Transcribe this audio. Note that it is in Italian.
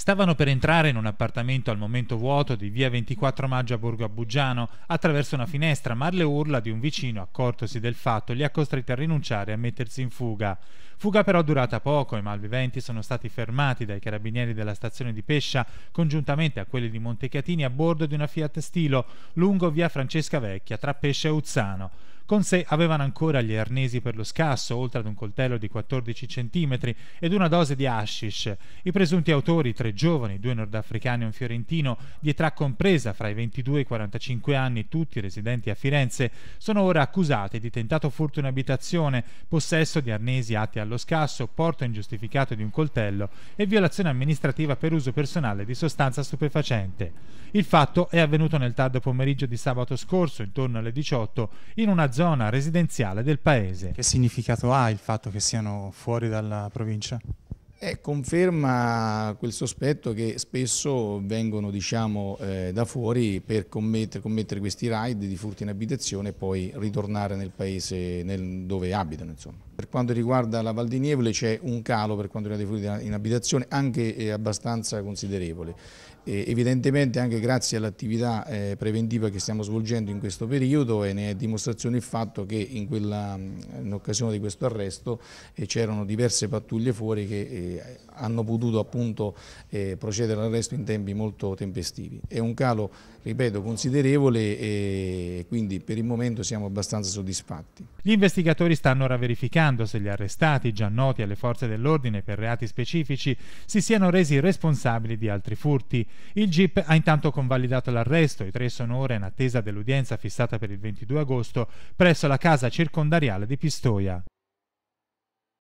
Stavano per entrare in un appartamento al momento vuoto di via 24 maggio a Borgo Abugiano. Attraverso una finestra, ma le urla di un vicino, accortosi del fatto, li ha costretti a rinunciare e a mettersi in fuga. Fuga però durata poco, i malviventi sono stati fermati dai carabinieri della stazione di Pescia, congiuntamente a quelli di Montecatini, a bordo di una Fiat Stilo, lungo via Francesca Vecchia, tra Pescia e Uzzano. Con sé avevano ancora gli arnesi per lo scasso, oltre ad un coltello di 14 cm ed una dose di hashish. I presunti autori, tre giovani, due nordafricani e un fiorentino, di età compresa fra i 22 e i 45 anni, tutti residenti a Firenze, sono ora accusati di tentato furto in abitazione, possesso di arnesi atti allo scasso, porto ingiustificato di un coltello e violazione amministrativa per uso personale di sostanza stupefacente. Il fatto è avvenuto nel tardo pomeriggio di sabato scorso, intorno alle 18, in una zona zona residenziale del paese. Che significato ha il fatto che siano fuori dalla provincia? Eh, conferma quel sospetto che spesso vengono diciamo, eh, da fuori per commettere, commettere, questi raid di furti in abitazione e poi ritornare nel paese nel, dove abitano. Insomma. Per quanto riguarda la Val di Nievole c'è un calo per quanto riguarda i furti in abitazione anche eh, abbastanza considerevole. evidentemente anche grazie all'attività eh, preventiva che stiamo svolgendo in questo periodo e ne è dimostrazione il fatto che in, quella, in occasione di questo arresto eh, c'erano diverse pattuglie fuori che eh, hanno potuto appunto eh, procedere all'arresto in tempi molto tempestivi. È un calo, ripeto, considerevole e quindi per il momento siamo abbastanza soddisfatti. Gli investigatori stanno ora verificando se gli arrestati, già noti alle forze dell'ordine per reati specifici, si siano resi responsabili di altri furti. Il GIP ha intanto convalidato l'arresto, i tre sono ora in attesa dell'udienza fissata per il 22 agosto presso la casa circondariale di Pistoia.